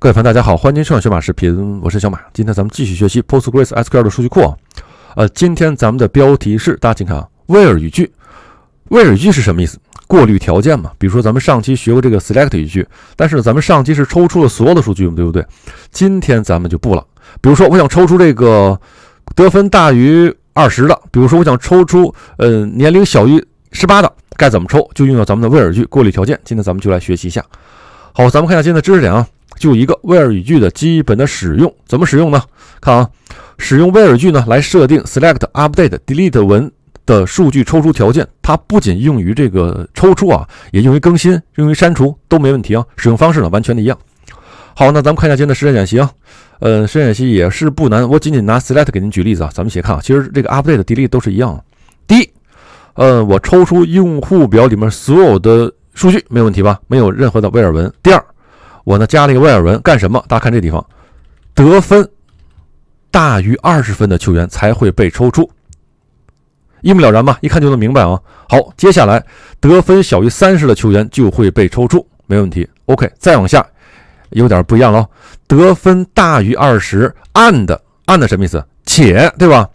各位朋友，大家好，欢迎收看小马视频，我是小马。今天咱们继续学习 PostgreS SQL 的数据库。呃，今天咱们的标题是，大家请看啊威尔语句。威尔语句是什么意思？过滤条件嘛。比如说咱们上期学过这个 select 语句，但是咱们上期是抽出了所有的数据，嘛，对不对？今天咱们就不了。比如说我想抽出这个得分大于二十的，比如说我想抽出呃年龄小于十八的，该怎么抽？就用到咱们的威尔语句过滤条件。今天咱们就来学习一下。好，咱们看一下今天的知识点啊，就一个 where 语句的基本的使用，怎么使用呢？看啊，使用 where 语句呢来设定 select、update、delete 文的数据抽出条件，它不仅用于这个抽出啊，也用于更新、用于删除都没问题啊。使用方式呢完全的一样。好，那咱们看一下今天的实战演习啊，呃，实战演习也是不难，我仅仅拿 select 给您举例子啊，咱们一看啊。其实这个 update、delete 都是一样。啊。第一，呃，我抽出用户表里面所有的。数据没有问题吧？没有任何的威尔文。第二，我呢加了一个威尔文干什么？大家看这地方，得分大于二十分的球员才会被抽出，一目了然吧？一看就能明白啊。好，接下来得分小于三十的球员就会被抽出，没问题。OK，再往下有点不一样喽，得分大于二十，and and 什么意思？且，对吧？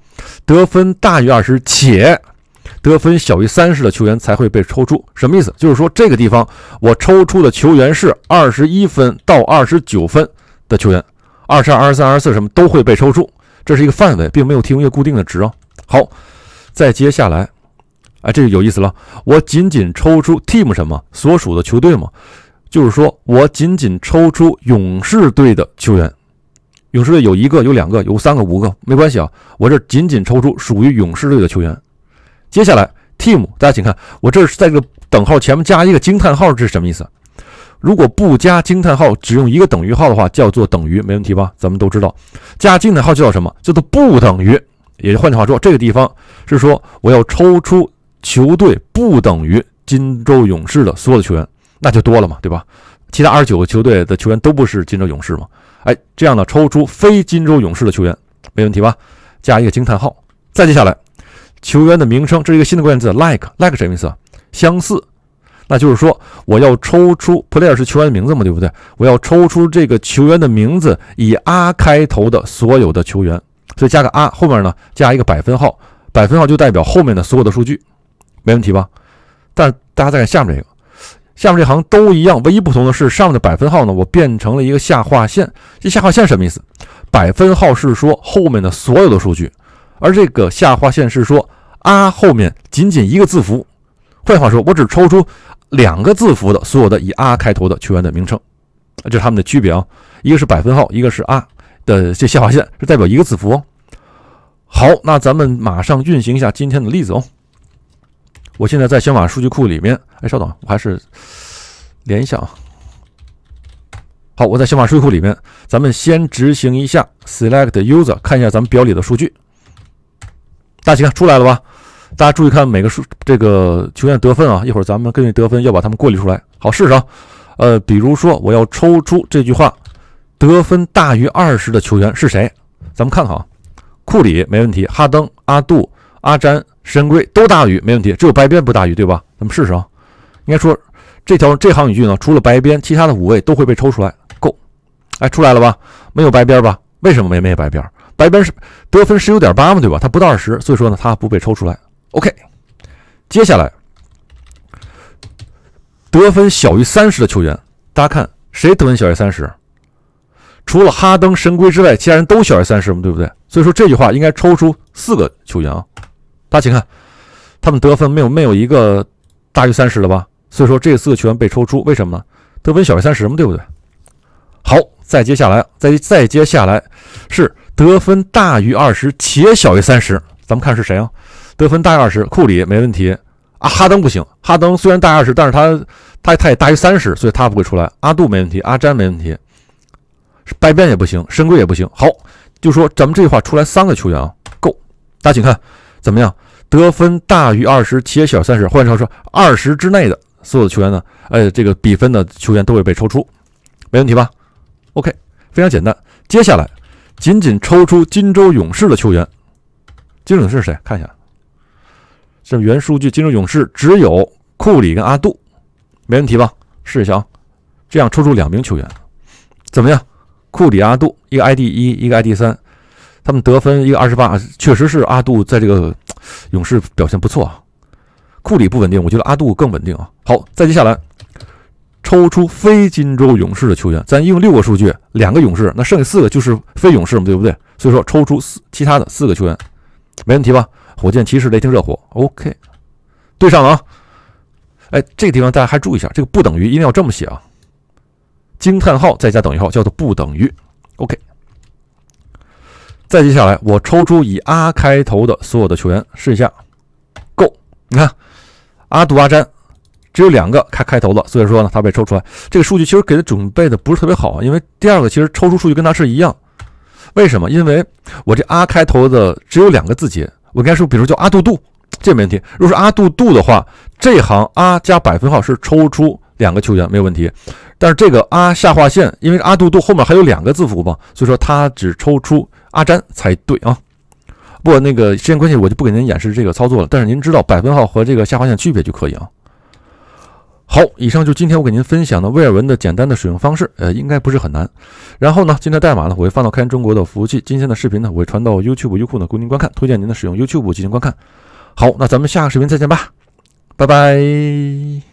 得分大于二十且。得分小于三十的球员才会被抽出，什么意思？就是说，这个地方我抽出的球员是二十一分到二十九分的球员，二十二、二十三、二十四什么都会被抽出，这是一个范围，并没有提供一个固定的值啊。好，再接下来，哎，这个有意思了，我仅仅抽出 team 什么所属的球队嘛，就是说我仅仅抽出勇士队的球员，勇士队有一个、有两个、有三个、五个，没关系啊，我这仅仅抽出属于勇士队的球员。接下来，team，大家请看，我这是在这个等号前面加一个惊叹号，这是什么意思？如果不加惊叹号，只用一个等于号的话，叫做等于，没问题吧？咱们都知道，加惊叹号叫什么？叫做不等于。也就换句话说，这个地方是说我要抽出球队不等于金州勇士的所有的球员，那就多了嘛，对吧？其他二十九个球队的球员都不是金州勇士嘛？哎，这样呢，抽出非金州勇士的球员，没问题吧？加一个惊叹号，再接下来。球员的名称，这是一个新的关键字。like like 什么意思？相似，那就是说我要抽出 player 是球员的名字嘛，对不对？我要抽出这个球员的名字以 R 开头的所有的球员，所以加个 R 后面呢加一个百分号，百分号就代表后面的所有的数据，没问题吧？但大家再看下面这个，下面这行都一样，唯一不同的是上面的百分号呢，我变成了一个下划线。这下划线什么意思？百分号是说后面的所有的数据，而这个下划线是说。R 后面仅仅一个字符，换句话说，我只抽出两个字符的所有的以 R 开头的球员的名称，这是他们的区别啊。一个是百分号，一个是 R 的这下划线是代表一个字符。哦。好，那咱们马上运行一下今天的例子哦。我现在在小法数据库里面，哎，稍等，我还是连一下啊。好，我在想法数据库里面，咱们先执行一下 SELECT USER，看一下咱们表里的数据。大家看出来了吧？大家注意看每个数，这个球员得分啊。一会儿咱们根据得分要把他们过滤出来。好，试试啊。呃，比如说我要抽出这句话，得分大于二十的球员是谁？咱们看看啊，库里没问题，哈登、阿杜、阿詹、神龟都大于，没问题。只有白边不大于，对吧？咱们试试啊。应该说这条这行语句呢，除了白边，其他的五位都会被抽出来。够，哎，出来了吧？没有白边吧？为什么没没有白边？白边是得分十九点八嘛，对吧？他不到二十，所以说呢，他不被抽出来。OK，接下来得分小于三十的球员，大家看谁得分小于三十？除了哈登、神龟之外，其他人都小于三十嘛，对不对？所以说这句话应该抽出四个球员啊！大家请看，他们得分没有没有一个大于三十的吧？所以说这四个球员被抽出，为什么呢？得分小于三十嘛，对不对？好，再接下来，再再接下来是得分大于二十且小于三十，咱们看是谁啊？得分大于二十，库里没问题啊。哈登不行，哈登虽然大于二十，但是他他他也大于三十，所以他不会出来。阿杜没问题，阿詹没问题，拜边也不行，深贵也不行。好，就说咱们这句话出来三个球员啊，够。大家请看，怎么样？得分大于二十且小于三十，换句话说，二十之内的所有的球员呢，哎，这个比分的球员都会被抽出，没问题吧？OK，非常简单。接下来，仅仅抽出金州勇士的球员。金州勇士是谁？看一下。这原数据，金州勇士只有库里跟阿杜，没问题吧？试一下啊，这样抽出两名球员，怎么样？库里、阿杜，一个 ID 一，一个 ID 三，他们得分一个二十八，确实是阿杜在这个勇士表现不错啊。库里不稳定，我觉得阿杜更稳定啊。好，再接下来抽出非金州勇士的球员，咱用六个数据，两个勇士，那剩下四个就是非勇士嘛，对不对？所以说抽出四其他的四个球员，没问题吧？火箭、骑士、雷霆、热火，OK，对上了啊！哎，这个地方大家还注意一下，这个不等于一定要这么写啊，惊叹号再加等于号叫做不等于，OK。再接下来，我抽出以阿开头的所有的球员，试一下，够。你看，阿杜、阿詹，只有两个开开头的，所以说呢，他被抽出来。这个数据其实给他准备的不是特别好，因为第二个其实抽出数据跟他是一样，为什么？因为我这阿开头的只有两个字节。我该说，比如叫阿杜杜，这没问题。如果是阿杜杜的话，这行阿加百分号是抽出两个球员，没有问题。但是这个阿下划线，因为阿杜杜后面还有两个字符嘛，所以说他只抽出阿詹才对啊。不，过那个时间关系，我就不给您演示这个操作了。但是您知道百分号和这个下划线区别就可以啊。好，以上就今天我给您分享的威尔文的简单的使用方式，呃，应该不是很难。然后呢，今天代码呢，我会放到开源中国的服务器。今天的视频呢，我会传到 YouTube、优酷呢，供您观看。推荐您的使用 YouTube 进行观看。好，那咱们下个视频再见吧，拜拜。